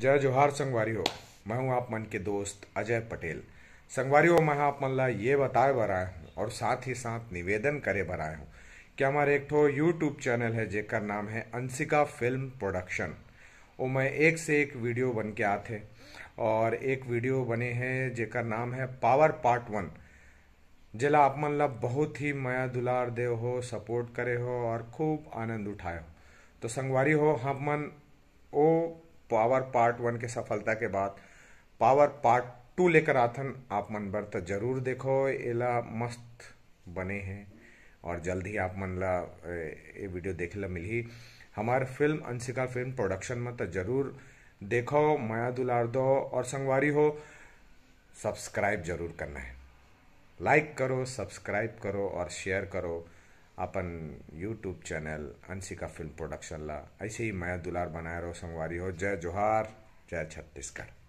जय जोहार संगवारी हो मैं हूँ आप मन के दोस्त अजय पटेल संगवारी हो मैं आप मन ला ये बताए बर आए हूँ और साथ ही साथ निवेदन करे बर आए हूँ कि हमारे एक ठो यूट्यूब चैनल है जेकर नाम है अंशिका फिल्म प्रोडक्शन वो मैं एक से एक वीडियो बन के आते और एक वीडियो बने हैं जेकर नाम है पावर पार्ट वन जिला आप मन ला बहुत ही माया दुलार दे हो सपोर्ट करे हो और खूब आनंद उठाए हो तो संगवारी हो हम मन ओ पावर पार्ट वन के सफलता के बाद पावर पार्ट टू लेकर आथन आप मन बर तो जरूर देखो एला मस्त बने हैं और जल्द ही आप मन ला ये वीडियो देखे ला मिली हमारे फिल्म अंशिका फिल्म प्रोडक्शन में तो जरूर देखो माया दुलार्दो और संगवारी हो सब्सक्राइब जरूर करना है लाइक करो सब्सक्राइब करो और शेयर करो अपन YouTube channel Anshika film production ला ऐसे ही मैं दुलार बनाया रहो संगवारी हो जय जोहार जय छत्तीसगढ़